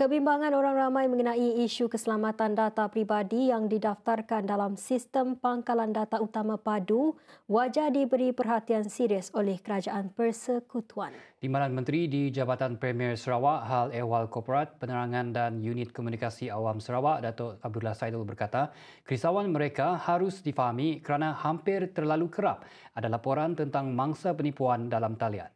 Kebimbangan orang ramai mengenai isu keselamatan data pribadi yang didaftarkan dalam sistem pangkalan data utama padu wajah diberi perhatian serius oleh Kerajaan Persekutuan. Timbalan Menteri di Jabatan Premier Sarawak Hal Ehwal Korporat Penerangan dan Unit Komunikasi Awam Sarawak Datuk Abdullah Saidul berkata, kerisauan mereka harus difahami kerana hampir terlalu kerap ada laporan tentang mangsa penipuan dalam talian.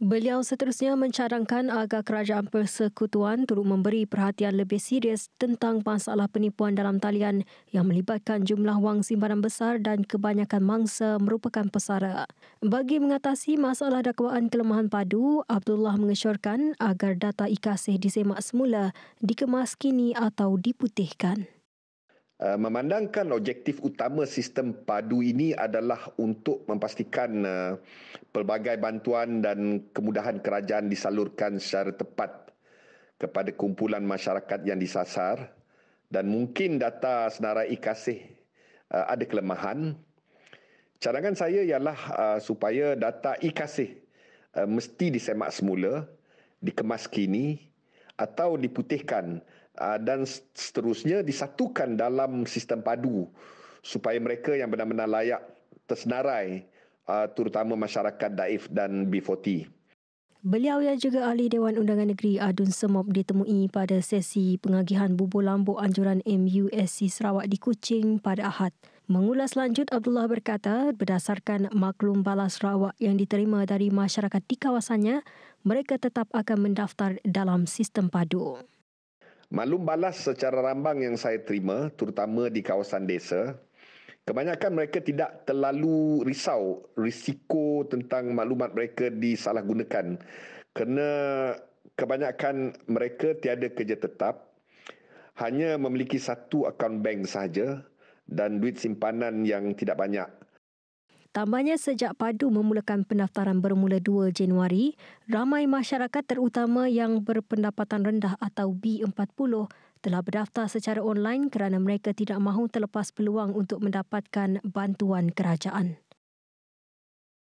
Beliau seterusnya mencarangkan agar kerajaan persekutuan turut memberi perhatian lebih serius tentang masalah penipuan dalam talian yang melibatkan jumlah wang simpanan besar dan kebanyakan mangsa merupakan pesara. Bagi mengatasi masalah dakwaan kelemahan padu, Abdullah mengesyorkan agar data ikasih disemak semula, dikemas kini atau diputihkan. Eh, memandangkan objektif utama sistem padu ini adalah untuk memastikan eh, pelbagai bantuan dan kemudahan kerajaan disalurkan secara tepat kepada kumpulan masyarakat yang disasar dan mungkin data senarai IKASIH eh, ada kelemahan cadangan saya ialah supaya data IKASIH mesti disemak semula dikemas kini atau diputihkan Ah, dan seterusnya disatukan dalam sistem padu supaya mereka yang benar-benar layak tersenarai ah, terutama masyarakat daif dan B40. Beliau yang juga ahli Dewan Undangan Negeri Adun Semop ditemui pada sesi pengagihan bubur lambuk anjuran MUSC Sarawak di Kuching pada Ahad. Mengulas lanjut, Abdullah berkata berdasarkan maklum balas Sarawak yang diterima dari masyarakat di kawasannya, mereka tetap akan mendaftar dalam sistem padu. Maklum balas secara rambang yang saya terima, terutama di kawasan desa, kebanyakan mereka tidak terlalu risau risiko tentang maklumat mereka disalahgunakan kerana kebanyakan mereka tiada kerja tetap, hanya memiliki satu akaun bank sahaja dan duit simpanan yang tidak banyak. Tambahnya sejak padu memulakan pendaftaran bermula 2 Januari, ramai masyarakat terutama yang berpendapatan rendah atau B40 telah berdaftar secara online kerana mereka tidak mahu terlepas peluang untuk mendapatkan bantuan kerajaan.